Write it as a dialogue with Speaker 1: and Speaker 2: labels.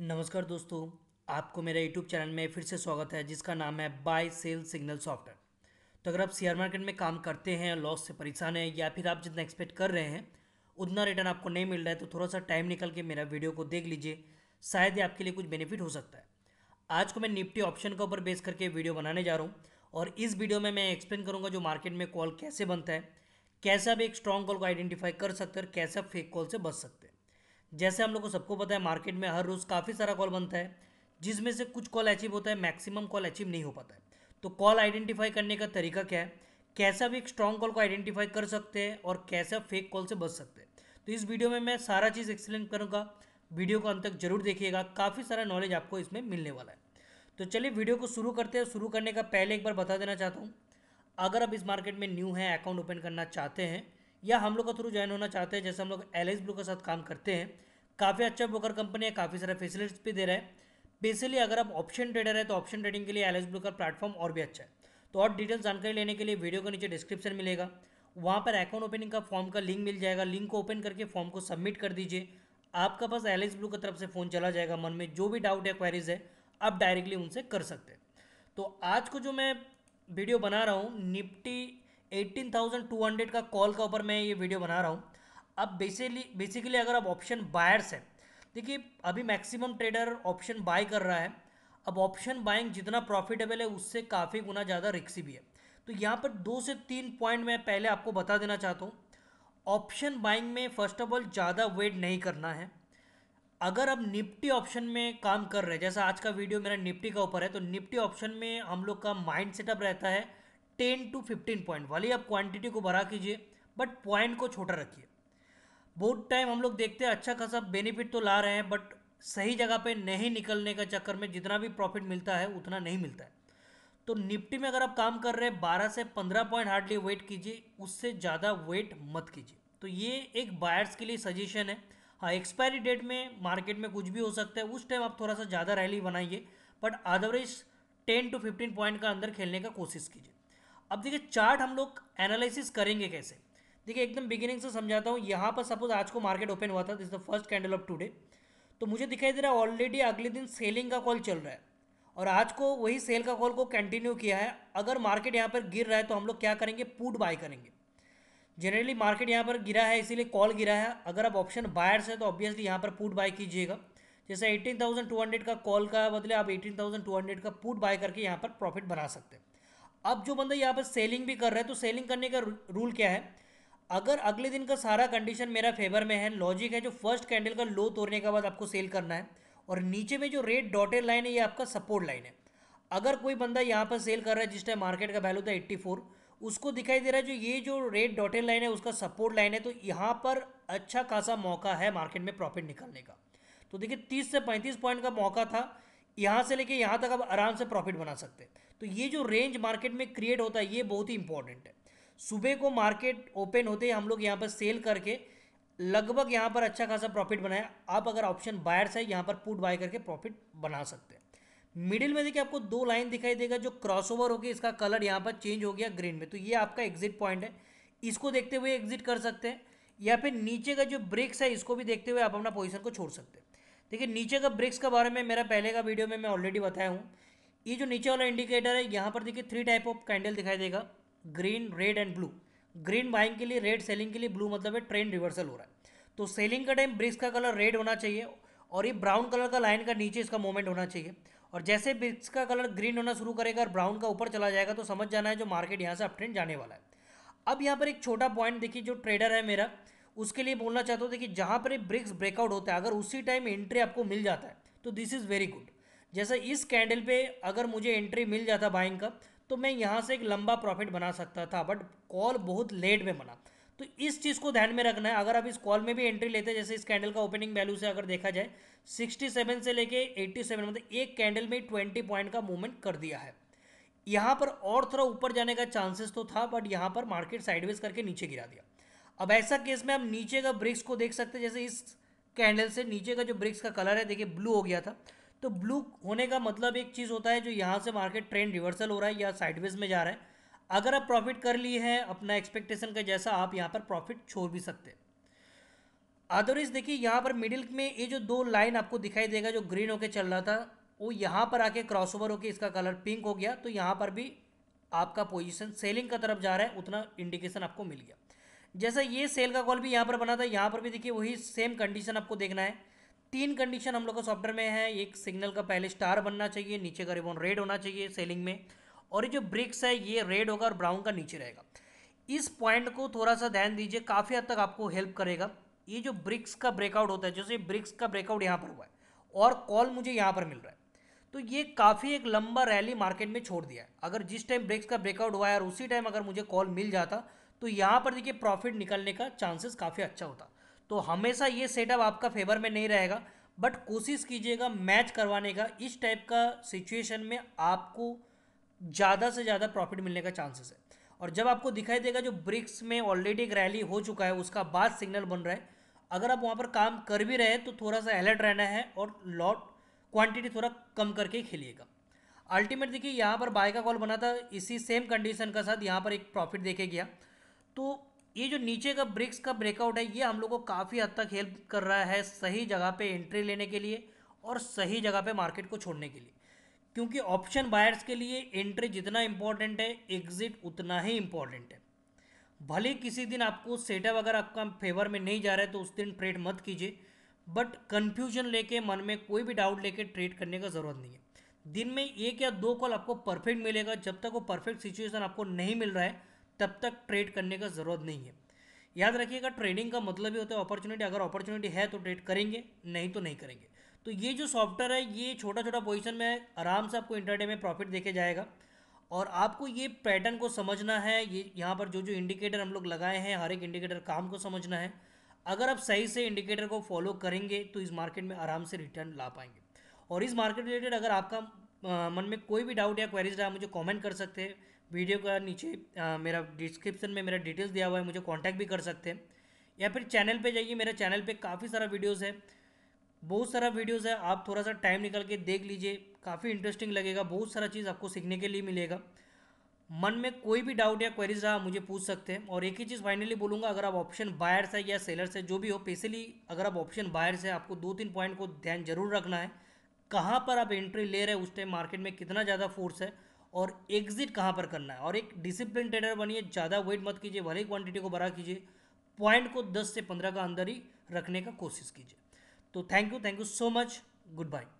Speaker 1: नमस्कार दोस्तों आपको मेरे यूट्यूब चैनल में फिर से स्वागत है जिसका नाम है बाय सेल सिग्नल सॉफ्टवेयर तो अगर आप शेयर मार्केट में काम करते हैं लॉस से परेशान हैं या फिर आप जितना एक्सपेक्ट कर रहे हैं उतना रिटर्न आपको नहीं मिल रहा है तो थोड़ा सा टाइम निकल के मेरा वीडियो को देख लीजिए शायद ही आपके लिए कुछ बेनिफिट हो सकता है आज को मैं निफ्टी ऑप्शन के ऊपर बेस करके वीडियो बनाने जा रहा हूँ और इस वीडियो में मैं एक्सप्लेन करूँगा जो मार्केट में कॉल कैसे बनता है कैसे आप एक स्ट्रॉन्ग कॉल को आइडेंटिफाई कर सकते हैं और कैसे आप फेक कॉल से बच सकते हैं जैसे हम लोग को सबको पता है मार्केट में हर रोज़ काफ़ी सारा कॉल बनता है जिसमें से कुछ कॉल अचीव होता है मैक्सिमम कॉल अचीव नहीं हो पाता है तो कॉल आइडेंटिफाई करने का तरीका क्या है कैसा भी एक स्ट्रॉन्ग कॉल को आइडेंटिफाई कर सकते हैं और कैसे फेक कॉल से बच सकते हैं तो इस वीडियो में मैं सारा चीज़ एक्सप्लेन करूँगा वीडियो को अंत तक जरूर देखिएगा काफ़ी सारा नॉलेज आपको इसमें मिलने वाला है तो चलिए वीडियो को शुरू करते हैं शुरू करने का पहले एक बार बता देना चाहता हूँ अगर आप इस मार्केट में न्यू है अकाउंट ओपन करना चाहते हैं या हम लोग का थ्रू ज्वाइन होना चाहते हैं जैसे हम लोग एल ब्लू के साथ काम करते हैं काफ़ी अच्छा ब्रोकर कंपनी है काफ़ी सारे फैसिलिटीज भी दे रहा है बेसिकली अगर आप ऑप्शन ट्रेडर है तो ऑप्शन ट्रेडिंग के लिए एल ब्लू का प्लेटफॉर्म और भी अच्छा है तो और डिटेल्स जानकारी लेने के लिए वीडियो के नीचे डिस्क्रिप्शन मिलेगा वहाँ पर अकाउंट ओपनिंग का फॉर्म का लिंक मिल जाएगा लिंक को ओपन करके फॉर्म को सबमिट कर दीजिए आपका पास एल ब्लू की तरफ से फ़ोन चला जाएगा मन में जो भी डाउट है क्वेरीज है आप डायरेक्टली उनसे कर सकते हैं तो आज को जो मैं वीडियो बना रहा हूँ निफ्टी 18,200 का कॉल का ऊपर मैं ये वीडियो बना रहा हूँ अब बेसिकली बेसिकली अगर आप ऑप्शन बायर्स हैं देखिए अभी मैक्सिमम ट्रेडर ऑप्शन बाय कर रहा है अब ऑप्शन बाइंग जितना प्रॉफिटेबल है उससे काफ़ी गुना ज़्यादा रिक्सी भी है तो यहाँ पर दो से तीन पॉइंट मैं पहले आपको बता देना चाहता हूँ ऑप्शन बाइंग में फर्स्ट ऑफ ऑल ज़्यादा वेट नहीं करना है अगर आप निफ्टी ऑप्शन में काम कर रहे हैं जैसा आज का वीडियो मेरा निफ्टी का ऊपर है तो निफ्टी ऑप्शन में हम लोग का माइंड सेटअप रहता है टेन टू फिफ्टीन पॉइंट वाली आप क्वांटिटी को बढ़ा कीजिए बट पॉइंट को छोटा रखिए बहुत टाइम हम लोग देखते हैं अच्छा खासा बेनिफिट तो ला रहे हैं बट सही जगह पे नहीं निकलने का चक्कर में जितना भी प्रॉफिट मिलता है उतना नहीं मिलता है तो निफ्टी में अगर आप काम कर रहे हैं बारह से पंद्रह पॉइंट हार्डली वेट कीजिए उससे ज़्यादा वेट मत कीजिए तो ये एक बायर्स के लिए सजेशन है हाँ एक्सपायरी डेट में मार्केट में कुछ भी हो सकता है उस टाइम आप थोड़ा सा ज़्यादा रैली बनाइए but otherwise ten to fifteen point का अंदर खेलने का कोशिश कीजिए अब देखिए चार्ट हम लोग एनालिसिस करेंगे कैसे देखिए एकदम बिगिनिंग से समझाता हूँ यहाँ पर सपोज आज को मार्केट ओपन हुआ था this the first candle of today तो मुझे दिखाई दे रहा है ऑलरेडी अगले दिन सेलिंग का कॉल चल रहा है और आज को वही सेल का कॉल को कंटिन्यू किया है अगर मार्केट यहाँ पर गिर रहा है तो हम लोग क्या करेंगे पुट बाय करेंगे जनरली मार्केट यहाँ पर गिरा है इसीलिए कॉल गिरा है अगर आप ऑप्शन बायर्स है तो ऑब्वियसली यहाँ पर पुट बाय कीजिएगा जैसे एटीन का कॉल का बदले आप एटीन का पुट बाय करके यहाँ पर प्रॉफिट बना सकते हैं अब जो बंदा यहाँ पर सेलिंग भी कर रहा है तो सेलिंग करने का रूल क्या है अगर अगले दिन का सारा कंडीशन मेरा फेवर में है लॉजिक है जो फर्स्ट कैंडल का लो तोड़ने के बाद आपको सेल करना है और नीचे में जो रेड डॉटेड लाइन है ये आपका सपोर्ट लाइन है अगर कोई बंदा यहाँ पर सेल कर रहा है जिस टाइम मार्केट का वैल्यू था एट्टी उसको दिखाई दे रहा है जो ये जो रेड डॉटेड लाइन है उसका सपोर्ट लाइन है तो यहाँ पर अच्छा खासा मौका है मार्केट में प्रॉफिट निकालने का तो देखिए 30 से 35 पॉइंट का मौका था यहाँ से लेके यहाँ तक आप आराम से प्रॉफिट बना सकते हैं तो ये जो रेंज मार्केट में क्रिएट होता है ये बहुत ही इंपॉर्टेंट है सुबह को मार्केट ओपन होते ही हम लोग यहाँ पर सेल करके लगभग यहाँ पर अच्छा खासा प्रॉफिट बनाया आप अगर ऑप्शन बायर्स है यहाँ पर पुट बाय करके प्रॉफिट बना सकते हैं मिडिल में देखिए आपको दो लाइन दिखाई देगा जो क्रॉसओवर होगी इसका कलर यहाँ पर चेंज हो गया ग्रीन में तो ये आपका एग्जिट पॉइंट है इसको देखते हुए एग्जिट कर सकते हैं या फिर नीचे का जो ब्रेक्स है इसको भी देखते हुए आप अपना पोजिशन को छोड़ सकते हैं देखिए नीचे का ब्रिक्स के बारे में मेरा पहले का वीडियो में मैं ऑलरेडी बताया हूँ ये जो नीचे वाला इंडिकेटर है यहाँ पर देखिए थ्री टाइप ऑफ कैंडल दिखाई देगा green red and blue green buying के लिए रेड सेलिंग के लिए ब्लू मतलब है ट्रेंड रिवर्सल हो रहा है तो सेलिंग का टाइम ब्रिक्स का कलर रेड होना चाहिए और ये ब्राउन कलर का लाइन का नीचे इसका मोमेंट होना चाहिए और जैसे ब्रिक्स का कलर ग्रीन होना शुरू करेगा और ब्राउन का ऊपर चला जाएगा तो समझ जाना है जो मार्केट यहाँ से अपट्रेंड जाने वाला है अब यहाँ पर एक छोटा पॉइंट देखिए जो ट्रेडर है मेरा उसके लिए बोलना चाहता हूँ देखिए जहाँ पर ब्रिक्स ब्रेकआउट होता है अगर उसी टाइम एंट्री आपको मिल जाता है तो दिस इज़ वेरी गुड जैसे इस कैंडल पे अगर मुझे एंट्री मिल जाता बाइंग का तो मैं यहाँ से एक लंबा प्रॉफिट बना सकता था बट कॉल बहुत लेट में बना तो इस चीज़ को ध्यान में रखना है अगर आप इस कॉल में भी एंट्री लेते हैं जैसे इस कैंडल का ओपनिंग वैल्यू से अगर देखा जाए 67 से लेके 87 मतलब एक कैंडल में 20 पॉइंट का मूवमेंट कर दिया है यहाँ पर और थोड़ा ऊपर जाने का चांसेस तो था बट यहाँ पर मार्केट साइडवेज करके नीचे गिरा दिया अब ऐसा केस में हम नीचे का ब्रिक्स को देख सकते हैं जैसे इस कैंडल से नीचे का जो ब्रिक्स का कलर है देखिए ब्लू हो गया था तो ब्लू होने का मतलब एक चीज़ होता है जो यहाँ से मार्केट ट्रेंड रिवर्सल हो रहा है या साइडवेज में जा रहा है अगर आप प्रॉफिट कर लिए हैं अपना एक्सपेक्टेशन का जैसा आप यहाँ पर प्रॉफिट छोड़ भी सकते हैं अदरवाइज देखिए यहाँ पर मिडिल में ये जो दो लाइन आपको दिखाई देगा जो ग्रीन होकर चल रहा था वो यहाँ पर आके क्रॉस ओवर होकर इसका कलर पिंक हो गया तो यहाँ पर भी आपका पोजिशन सेलिंग का तरफ जा रहा है उतना इंडिकेशन आपको मिल गया जैसा ये सेल का कॉल भी यहाँ पर बना था यहाँ पर भी देखिए वही सेम कंडीशन आपको देखना है तीन कंडीशन हम लोग का सॉफ्टवेयर में है एक सिग्नल का पहले स्टार बनना चाहिए नीचे का रिबोन रेड होना चाहिए सेलिंग में और ये जो ब्रिक्स है ये रेड होगा और ब्राउन का नीचे रहेगा इस पॉइंट को थोड़ा सा ध्यान दीजिए काफ़ी हद तक आपको हेल्प करेगा ये जो ब्रिक्स का ब्रेकआउट होता है जैसे ब्रिक्स का ब्रेकआउट यहाँ पर हुआ है और कॉल मुझे यहाँ पर मिल रहा है तो ये काफ़ी एक लंबा रैली मार्केट में छोड़ दिया है अगर जिस टाइम ब्रिक्स का ब्रेकआउट हुआ है और उसी टाइम अगर मुझे कॉल मिल जाता तो यहाँ पर देखिए प्रॉफिट निकलने का चांसेस काफ़ी अच्छा होता तो हमेशा ये सेटअप आपका फेवर में नहीं रहेगा बट कोशिश कीजिएगा मैच करवाने का इस टाइप का सिचुएशन में आपको ज़्यादा से ज़्यादा प्रॉफिट मिलने का चांसेस है और जब आपको दिखाई देगा जो ब्रिक्स में ऑलरेडी एक रैली हो चुका है उसका बाद सिग्नल बन रहा है अगर आप वहाँ पर काम कर भी रहे तो थोड़ा सा अलर्ट रहना है और लॉट क्वांटिटी थोड़ा कम करके खेलिएगा अल्टीमेट देखिए यहाँ पर बाय का कॉल बना था इसी सेम कंडीशन का साथ यहाँ पर एक प्रॉफिट देखे गया तो ये जो नीचे का ब्रिक्स का ब्रेकआउट है ये हम लोग को काफ़ी हद तक हेल्प कर रहा है सही जगह पे एंट्री लेने के लिए और सही जगह पे मार्केट को छोड़ने के लिए क्योंकि ऑप्शन बायर्स के लिए एंट्री जितना इम्पॉर्टेंट है एग्जिट उतना ही इम्पॉर्टेंट है भले किसी दिन आपको सेटअप अगर आपका फेवर में नहीं जा रहा है तो उस दिन ट्रेड मत कीजिए बट कन्फ्यूजन लेके मन में कोई भी डाउट लेके ट्रेड करने का ज़रूरत नहीं है दिन में एक या दो कॉल आपको परफेक्ट मिलेगा जब तक वो परफेक्ट सिचुएशन आपको नहीं मिल रहा है तब तक ट्रेड करने का ज़रूरत नहीं है याद रखिएगा ट्रेडिंग का मतलब ही होता है अपॉर्चुनिटी अगर अपॉर्चुनिटी है तो ट्रेड करेंगे नहीं तो नहीं करेंगे तो ये जो सॉफ्टवेयर है ये छोटा छोटा पोजिशन में आराम से आपको इंटरडे में प्रॉफिट देखे जाएगा और आपको ये पैटर्न को समझना है ये यहाँ पर जो जो इंडिकेटर हम लोग लगाए हैं हर एक इंडिकेटर काम को समझना है अगर आप सही से इंडिकेटर को फॉलो करेंगे तो इस मार्केट में आराम से रिटर्न ला पाएंगे और इस मार्केट रिलेटेड अगर आपका मन में कोई भी डाउट या क्वेरीज रहा मुझे कमेंट कर सकते हैं वीडियो का नीचे आ, मेरा डिस्क्रिप्शन में मेरा डिटेल्स दिया हुआ है मुझे कांटेक्ट भी कर सकते हैं या फिर चैनल पे जाइए मेरा चैनल पे काफ़ी सारा वीडियोस है बहुत सारा वीडियोस है आप थोड़ा सा टाइम निकल के देख लीजिए काफ़ी इंटरेस्टिंग लगेगा बहुत सारा चीज़ आपको सीखने के लिए मिलेगा मन में कोई भी डाउट या क्वेरीज रहा मुझे पूछ सकते हैं और एक ही चीज़ फाइनली बोलूँगा अगर आप ऑप्शन बायर्स है या सेलर्स है जो भी हो स्पेशली अगर आप ऑप्शन बायर्स है आपको दो तीन पॉइंट को ध्यान जरूर रखना है कहाँ पर आप एंट्री ले रहे हैं उस टाइम मार्केट में कितना ज़्यादा फोर्स है और एग्जिट कहाँ पर करना है और एक डिसिप्लिन ट्रेडर बनिए ज़्यादा वेट मत कीजिए भले क्वांटिटी को बड़ा कीजिए पॉइंट को 10 से 15 का अंदर ही रखने का कोशिश कीजिए तो thank you thank you so much good bye